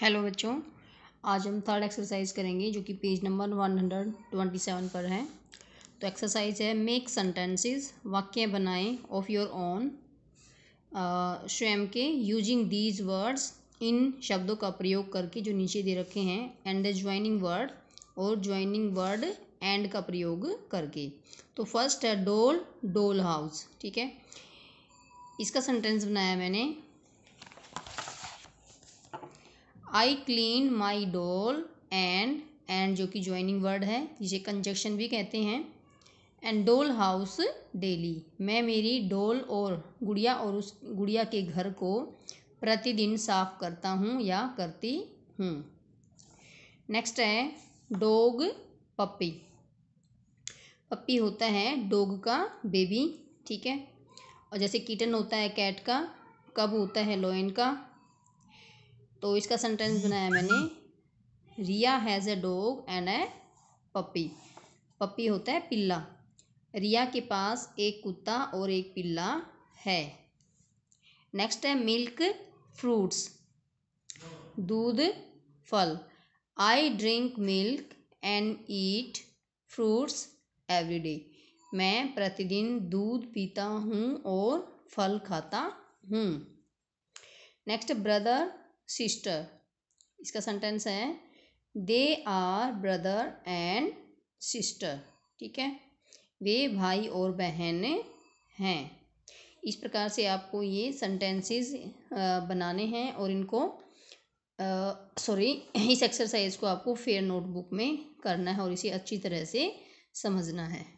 hello बच्चों आज हम थर्ड एक्सरसाइज करेंगे जो कि page number one hundred twenty seven पर है तो एक्सरसाइज है मेक सेंटेंसेस वाक्य बनाएं ऑफ योर ओन स्वयं के यूजिंग दीज वर्ड्स इन शब्दों का प्रयोग करके जो नीचे दे रखे हैं एंड द ज्वाइनिंग वर्ड और ज्वाइनिंग वर्ड एंड का प्रयोग करके तो फर्स्ट है डोल डोल हाउस ठीक है इसका सेंटेंस बनाया मैंने आई क्लीन माई डोल एंड एंड जो कि ज्वाइनिंग वर्ड है जिसे कंजक्शन भी कहते हैं एंड डोल हाउस डेली मैं मेरी डोल और गुड़िया और उस गुड़िया के घर को प्रतिदिन साफ करता हूँ या करती हूँ नेक्स्ट है डोग पपी पपी होता है डोग का बेबी ठीक है और जैसे कीटन होता है कैट का कब होता है लोइन का तो इसका सेंटेंस बनाया मैंने Riya has a dog and a puppy puppy होता है पिल्ला रिया के पास एक कुत्ता और एक पिल्ला है नेक्स्ट है मिल्क फ्रूट्स दूध फल I drink milk and eat fruits every day मैं प्रतिदिन दूध पीता हूँ और फल खाता हूँ नेक्स्ट ब्रदर सिस्टर इसका सेंटेंस है they are brother and sister ठीक है वे भाई और बहन हैं इस प्रकार से आपको ये सेंटेंसेस बनाने हैं और इनको सॉरी इस एक्सरसाइज को आपको फेयर नोटबुक में करना है और इसे अच्छी तरह से समझना है